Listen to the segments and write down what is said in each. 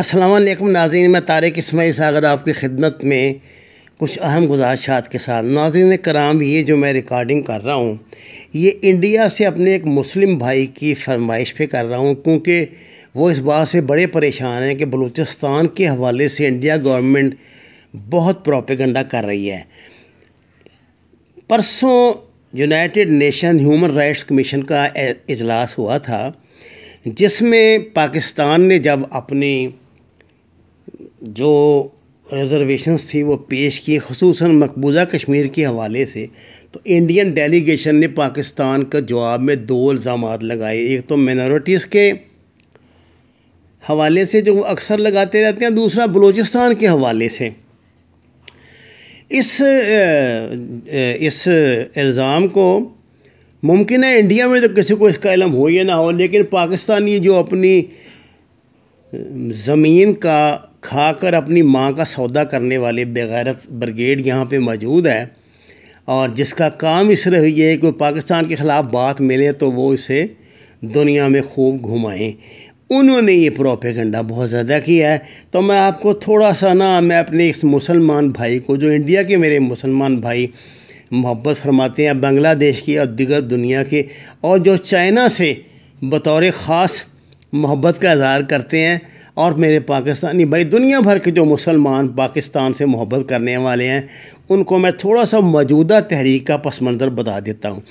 असलम नाजीन मैं तारक इसमाई सागर आपकी खिदमत में कुछ अहम गुजारशात के साथ नाजीन कराम ये जो मैं रिकॉर्डिंग कर रहा हूँ ये इंडिया से अपने एक मुस्लिम भाई की फरमाइश पे कर रहा हूँ क्योंकि वो इस बात से बड़े परेशान हैं कि बलूचिस्तान के हवाले से इंडिया गवर्नमेंट बहुत प्रोपेगंडा कर रही है परसों United Nation Human Rights Commission का इजलास हुआ था जिसमें पाकिस्तान ने जब अपनी जो रिज़र्वेशंस थी वो पेश किए खसूस मकबूजा कश्मीर के हवाले से तो इंडियन डेलीगेशन ने पाकिस्तान का जवाब में दो इल्ज़ाम लगाए एक तो मिनोरिटीज़ के हवाले से जो अक्सर लगाते रहते हैं दूसरा बलूचिस्तान के हवाले से इस इस इल्ज़ाम को मुमकिन है इंडिया में तो किसी को इसका इलम हो या ना हो लेकिन पाकिस्तानी जो अपनी ज़मीन का खाकर अपनी माँ का सौदा करने वाले बेगैरत ब्रिगेड यहाँ पे मौजूद है और जिसका काम इस रही है कि पाकिस्तान के ख़िलाफ़ बात मिले तो वो इसे दुनिया में खूब घुमाएं उन्होंने ये प्रोपेगेंडा बहुत ज़्यादा किया है तो मैं आपको थोड़ा सा ना मैं अपने इस मुसलमान भाई को जो इंडिया के मेरे मुसलमान भाई मोहब्बत फरमाते हैं बांग्लादेश की और दिगर दुनिया के और जो चाइना से बतौर ख़ास मोहब्बत का इजहार करते हैं और मेरे पाकिस्तानी भाई दुनिया भर के जो मुसलमान पाकिस्तान से मोहब्बत करने वाले हैं उनको मैं थोड़ा सा मौजूदा तहरीक का पस मंज़र बता देता हूँ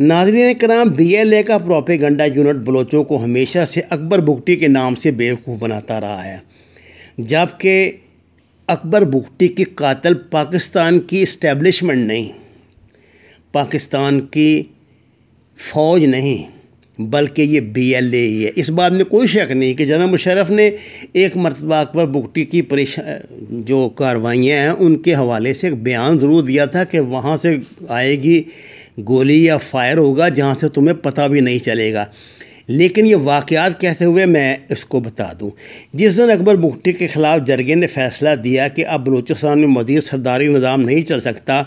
नाजरन कराम बी एल ए का प्रोपेगंडा यूनिट बलोचों को हमेशा से अकबर बुगटी के नाम से बेवकूफ़ बनाता रहा है जबकि अकबर बुगटी की कातल पाकिस्तान की इस्टेबलिशमेंट नहीं पाकिस्तान की फ़ौज नहीं बल्कि ये बी एल ए ही है इस बात में कोई शक नहीं कि जना मुशरफ ने एक मरतबा अकबर बुगटी की परेशान जो कार्रवाइयाँ हैं उनके हवाले से एक बयान ज़रूर दिया था कि वहाँ से आएगी गोली या फायर होगा जहाँ से तुम्हें पता भी नहीं चलेगा लेकिन ये वाक़ात कहते हुए मैं इसको बता दूँ जिस दिन अकबर बुगटी के ख़िलाफ़ जरगे ने फैसला दिया कि अब बलूचिस्तान में मज़ीद सरदारी निज़ाम नहीं चल सकता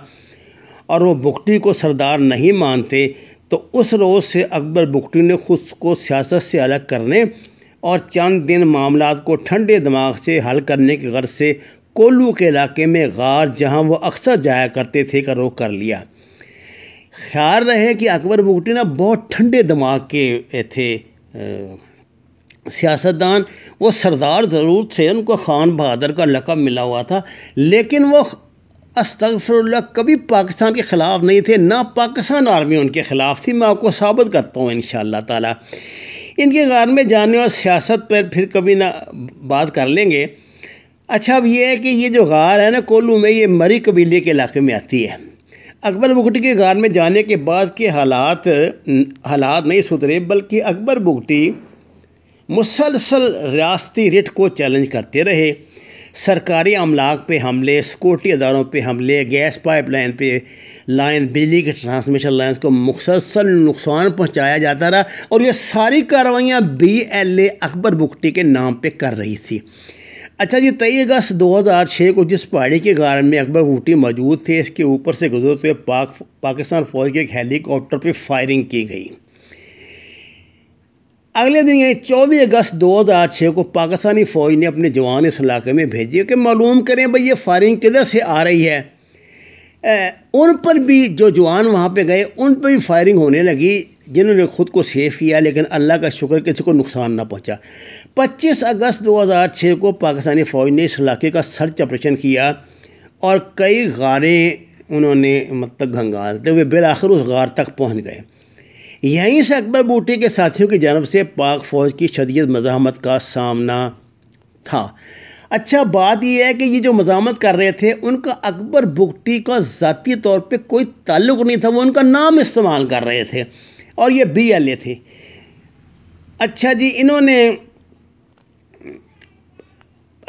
और वो बुगटी को सरदार नहीं मानते तो उस रोज़ से अकबर बुकटी ने खुद को सियासत से अलग करने और चंद दिन मामला को ठंडे दिमाग से हल करने की गर्ज से कोलू के इलाके में गार जहां वो अक्सर जाया करते थे का रोक कर लिया ख्याल रहे कि अकबर बुगटी ना बहुत ठंडे दिमाग के थे सियासतदान वो सरदार ज़रूर थे उनको खान बहादुर का लकब मिला हुआ था लेकिन वो अस्तफ़र कभी पाकिस्तान के ख़िलाफ़ नहीं थे ना पाकिस्तान आर्मी उनके ख़िलाफ़ थी मैं आपको साबित करता हूँ इन शाह इनके गार में जाने और सियासत पर फिर कभी ना बात कर लेंगे अच्छा अब यह है कि ये जो गार है ना कोलू में ये मरी कबीले के इलाके में आती है अकबर बुगटी के गार में जाने के बाद के हालात हालात नहीं सुधरे बल्कि अकबर बुगटी मुसलसल रियाती रिट को चैलेंज करते रहे सरकारी अमलाक पे हमले सिक्योरिटी अदारों पे हमले गैस पाइपलाइन पे लाइन बिजली के ट्रांसमिशन लाइन को मुसलसल नुकसान पहुंचाया जाता रहा और ये सारी कार्रवाइयाँ B L A Akbar Bugti के नाम पे कर रही थी अच्छा जी तेईस अगस्त 2006 को जिस पहाड़ी के गार में अकबर बुकटी मौजूद थे इसके ऊपर से गुजरते हुए पाक पाकिस्तान फौज के एक हेलीकॉप्टर पर फायरिंग की गई अगले दिन यानी चौबीस अगस्त 2006 को पाकिस्तानी फ़ौज ने अपने जवान इस इलाके में भेजे कि मालूम करें भाई ये फायरिंग किधर से आ रही है ए, उन पर भी जो जवान वहाँ पे गए उन पर भी फायरिंग होने लगी जिन्होंने ख़ुद को सेफ किया लेकिन अल्लाह का शुक्र किसी को नुकसान ना पहुँचा 25 अगस्त 2006 को पाकिस्तानी फ़ौज ने इस इलाके का सर्च ऑपरेशन किया और कई गारें उन्होंने मतलब गंगालते हुए बिल आखिर उस गार तक पहुँच गए यहीं से अकबर बूटी के साथियों की जानब से पाक फौज की शदीद मजामत का सामना था अच्छा बात यह है कि ये जो मजामत कर रहे थे उनका अकबर बुगटी का ज़ाती तौर पे कोई ताल्लुक नहीं था वो उनका नाम इस्तेमाल कर रहे थे और ये बी एल ए थे अच्छा जी इन्होंने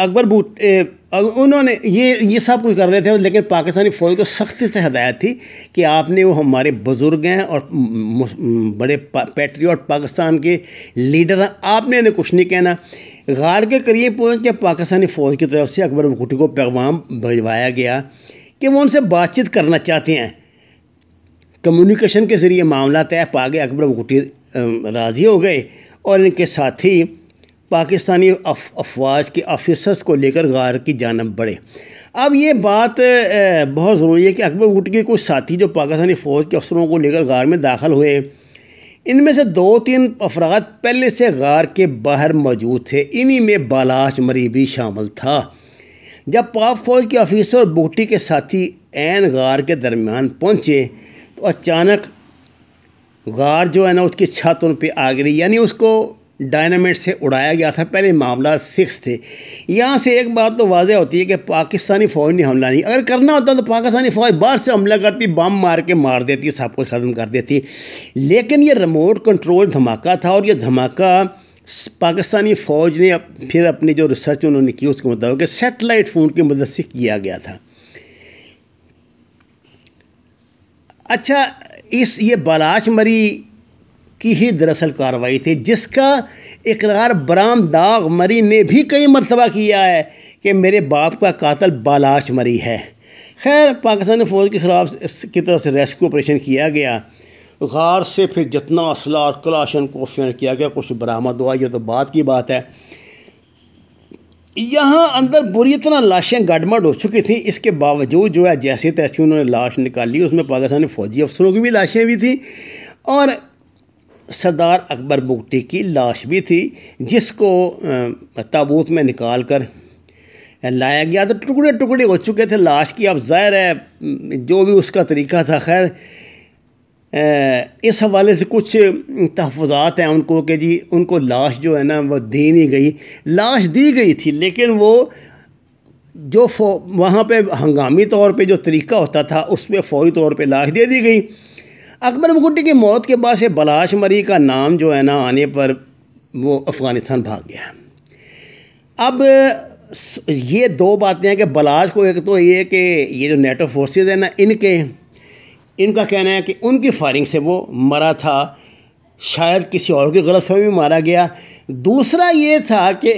अकबर बूट उन्होंने ये ये सब कुछ कर रहे थे लेकिन पाकिस्तानी फ़ौज को सख्ती से हदायत थी कि आपने वो हमारे बुज़ुर्ग हैं और बड़े पा, पैट्रियाट पाकिस्तान के लीडर हैं आपने इन्हें कुछ नहीं कहना गार के करीब पहुँच के पाकिस्तानी फ़ौज की तरफ से अकबर भुट्टी को पैगाम भिजवाया गया कि वो उनसे बातचीत करना चाहते हैं कम्युनिकेशन के ज़रिए मामला तय पा अकबर भुट्टी राज़ी हो गए और इनके साथ ही पाकिस्तानी अफवाज के ऑफिसर्स को लेकर गार की जानब बढ़े अब ये बात बहुत ज़रूरी है कि अकबर गुट के कुछ साथी जो पाकिस्तानी फ़ौज के अफसरों को लेकर गार में दाखिल हुए इनमें से दो तीन अफराद पहले से गार के बाहर मौजूद थे इन्हीं में बालाश मरी भी शामिल था जब पाक फौज के ऑफिसर और बूटी के साथी एन गार के दरमियान पहुंचे तो अचानक गार जो है ना उसकी छत उन पर आ गई यानी उसको डायनामेट से उड़ाया गया था पहले मामला फिक्स थे यहाँ से एक बात तो वाजह होती है कि पाकिस्तानी फ़ौज ने हमला नहीं अगर करना होता तो पाकिस्तानी फ़ौज बाहर से हमला करती बम मार के मार देती सब कुछ ख़त्म कर देती लेकिन ये रिमोट कंट्रोल धमाका था और ये धमाका पाकिस्तानी फ़ौज ने फिर अपनी जो रिसर्च उन्होंने की उसके मुताबिक सेटेलाइट फ़ोन की मदद से किया गया था अच्छा इस ये बलाच मरी की ही दरअसल कार्रवाई थी जिसका इकरार बरामदाग मरी ने भी कई मरतबा किया है कि मेरे बाप का कातल बालाश मरी है खैर पाकिस्तानी फ़ौज के खिलाफ की तरफ से रेस्क्यू ऑपरेशन किया गया गार से फिर जितना असला और कलाशन कोशन किया गया कुछ बरामद हुआ यह तो बात की बात है यहाँ अंदर बुरी तरह लाशें गड़मड़ हो चुकी थी इसके बावजूद जो है जैसे तैसे उन्होंने लाश निकाली उसमें पाकिस्तानी फ़ौजी अफसरों की भी लाशें भी थी और सरदार अकबर बुगटी की लाश भी थी जिसको ताबूत में निकाल कर लाया गया तो टुकड़े टुकड़े हो चुके थे लाश की अब जाहिर है जो भी उसका तरीका था खैर इस हवाले से कुछ तहफात हैं उनको कि जी उनको लाश जो है ना वो दी नहीं गई लाश दी गई थी लेकिन वो जो वहाँ पे हंगामी तौर पे जो तरीका होता था उस पर फौरी तौर पे लाश दे दी गई अकबर मुकुटी की मौत के बाद से बलाशमरी का नाम जो है ना आने पर वो अफ़गानिस्तान भाग गया अब ये दो बातें हैं कि बलाश को एक तो ये कि ये जो नेटो फोर्सेस हैं ना इनके इनका कहना है कि उनकी फायरिंग से वो मरा था शायद किसी और की गलत में मारा गया दूसरा ये था कि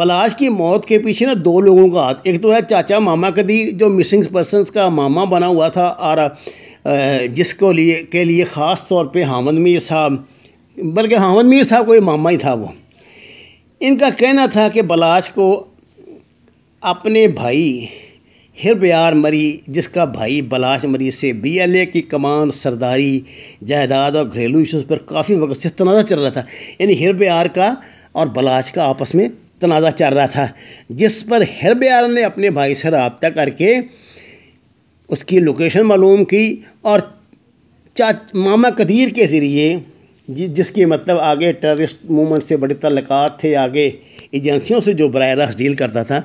बलाश की मौत के पीछे ना दो लोगों का हाथ एक तो है चाचा मामा कदीर जो मिसिंग पर्सनस का मामा बना हुआ था आरा जिसको लिए के लिए ख़ास तौर पे हामद मीर साहब बल्कि हामद मीर साहब कोई मामा ही था वो इनका कहना था कि बलाच को अपने भाई हिरब्यार मरी जिसका भाई बलाच मरी से बीएलए की कमान सरदारी जायदाद और घरेलू इशूज़ पर काफ़ी वक्त से तनाज़ा चल रहा था यानी हिरब्यार का और बलाच का आपस में तनाज़ा चल रहा था जिस पर हिरब्यार ने अपने भाई से रबता करके उसकी लोकेशन मालूम की और चा मामा कदीर के ज़रिए जिसके मतलब आगे टेररिस्ट मूवमेंट से बड़े तल्लक़ात थे आगे एजेंसियों से जो बर रास्त डील करता था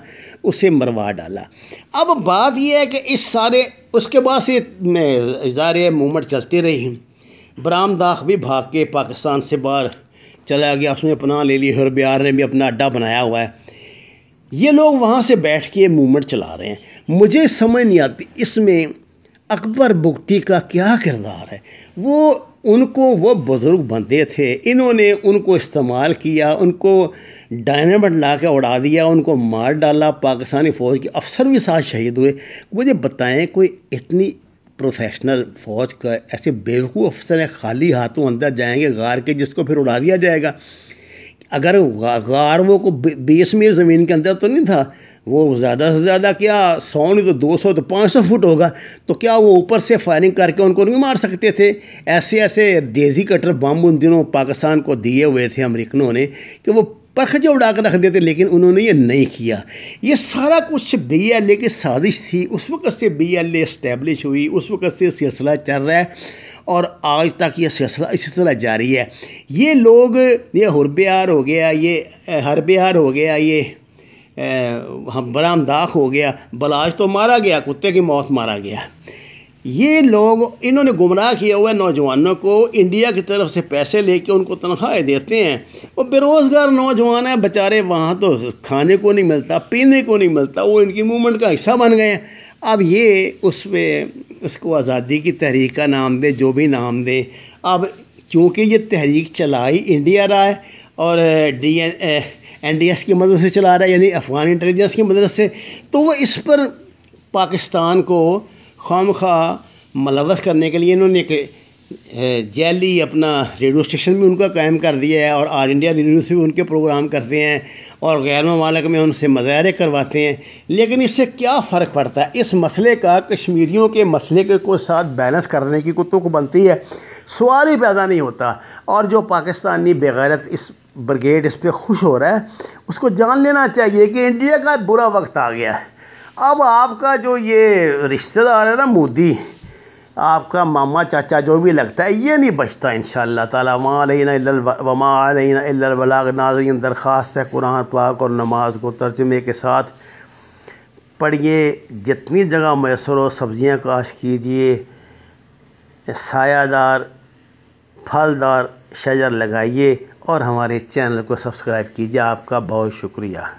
उसे मरवा डाला अब बात यह है कि इस सारे उसके बाद से ज़ाहिर मूवमेंट चलती रही बरामदाख भी भाग के पाकिस्तान से बाहर चला गया उसने अपना ले ली और बिहार ने भी अपना अड्डा बनाया हुआ है ये लोग वहाँ से बैठ के मूवमेंट चला रहे हैं मुझे समझ नहीं आती इसमें अकबर बुगटी का क्या किरदार है वो उनको वो बुज़ुर्ग बंदे थे इन्होंने उनको इस्तेमाल किया उनको डायनामेट ला के उड़ा दिया उनको मार डाला पाकिस्तानी फ़ौज के अफसर भी साथ शहीद हुए मुझे बताएं कोई इतनी प्रोफेशनल फ़ौज का ऐसे बेवकूफ़ अफसर है खाली हाथों अंदर जाएंगे गार के जिसको फिर उड़ा दिया जाएगा अगर गार वो को बीस मील ज़मीन के अंदर तो नहीं था वो ज़्यादा से ज़्यादा क्या सौ नहीं तो दो सौ तो पाँच सौ फुट होगा तो क्या वो ऊपर से फायरिंग करके उनको नहीं मार सकते थे ऐसे ऐसे डेजी कटर बम उन दिनों पाकिस्तान को दिए हुए थे अमरीकनों ने कि वो परखचे उड़ा कर रख देते लेकिन उन्होंने ये नहीं किया ये सारा कुछ बी एल ए की साजिश थी उस वक़्त से बी एल ए इस्टेब्लिश हुई उस वक़्त से सिलसिला चल रहा है और आज तक ये सिलसिला इसी तरह जारी है ये लोग ये हरबिहार हो गया ये बिहार हो गया ये हम बरामदाख हो गया बलाज तो मारा गया कुत्ते की मौत मारा गया ये लोग इन्होंने गुमराह किया हुआ नौजवानों को इंडिया की तरफ से पैसे लेके उनको तनख्वाहें देते हैं और बेरोज़गार नौजवान है बेचारे वहाँ तो खाने को नहीं मिलता पीने को नहीं मिलता वो इनकी मूवमेंट का हिस्सा बन गए हैं अब ये उसमें उसको आज़ादी की तहरीक का नाम दे जो भी नाम दे अब क्योंकि ये तहरीक चलाई इंडिया रहा है और D N N D S की मदद से चला रहा है यानी अफ़गान इंटेलिजेंस की मदद से तो वो इस पर पाकिस्तान को खाम खा मलवस करने के लिए इन्होंने एक जैली अपना रेडियो स्टेशन भी उनका कायम कर दिया है और आल इंडिया रेडियो से भी उनके प्रोग्राम करते हैं और गैर ममालक में उनसे मजाहरे करवाते हैं लेकिन इससे क्या फ़र्क पड़ता है इस मसले का कश्मीरियों के मसले के को साथ बैलेंस करने की कुतुक बनती है सवाल ही पैदा नहीं होता और जो पाकिस्तानी बेगैरत इस ब्रिगेड इस पर खुश हो रहा है उसको जान लेना चाहिए कि इंडिया का बुरा वक्त आ गया है अब आपका जो ये रिश्तेदार है ना मोदी आपका मामा चाचा जो भी लगता है ये नहीं बचता इन ताला वमा अलबलाग नाजरीन दरख्वास्त है कुरान पाक और नमाज को तर्जमे के साथ पढ़िए जितनी जगह मैसर हो सब्ज़ियाँ काश कीजिए सायादार फलदार शजर लगाइए और हमारे चैनल को सब्सक्राइब कीजिए आपका बहुत शुक्रिया